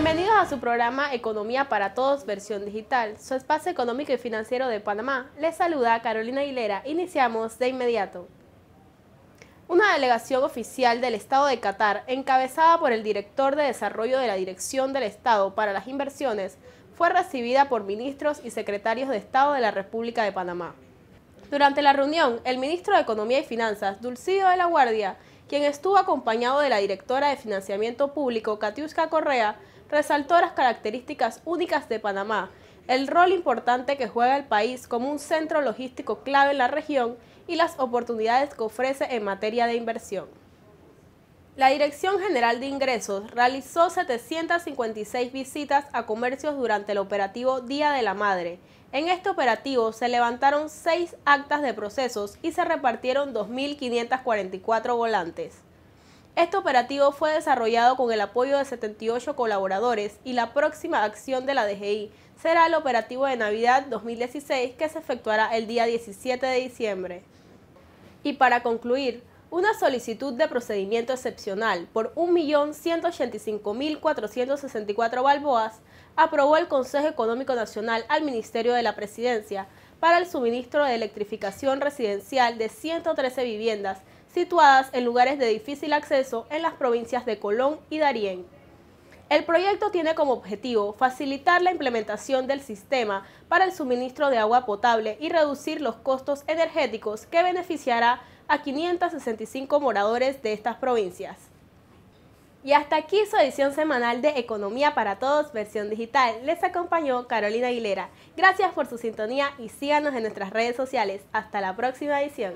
Bienvenidos a su programa Economía para Todos, versión digital, su espacio económico y financiero de Panamá. Les saluda Carolina Aguilera. Iniciamos de inmediato. Una delegación oficial del Estado de Qatar, encabezada por el director de desarrollo de la Dirección del Estado para las Inversiones, fue recibida por ministros y secretarios de Estado de la República de Panamá. Durante la reunión, el ministro de Economía y Finanzas, Dulcido de la Guardia, quien estuvo acompañado de la directora de Financiamiento Público, Katiuska Correa, resaltó las características únicas de Panamá, el rol importante que juega el país como un centro logístico clave en la región y las oportunidades que ofrece en materia de inversión. La Dirección General de Ingresos realizó 756 visitas a comercios durante el operativo Día de la Madre, en este operativo se levantaron seis actas de procesos y se repartieron 2.544 volantes. Este operativo fue desarrollado con el apoyo de 78 colaboradores y la próxima acción de la DGI será el operativo de Navidad 2016 que se efectuará el día 17 de diciembre. Y para concluir, una solicitud de procedimiento excepcional por 1.185.464 balboas aprobó el Consejo Económico Nacional al Ministerio de la Presidencia para el suministro de electrificación residencial de 113 viviendas situadas en lugares de difícil acceso en las provincias de Colón y Darién. El proyecto tiene como objetivo facilitar la implementación del sistema para el suministro de agua potable y reducir los costos energéticos que beneficiará a 565 moradores de estas provincias. Y hasta aquí su edición semanal de Economía para Todos, versión digital. Les acompañó Carolina Aguilera. Gracias por su sintonía y síganos en nuestras redes sociales. Hasta la próxima edición.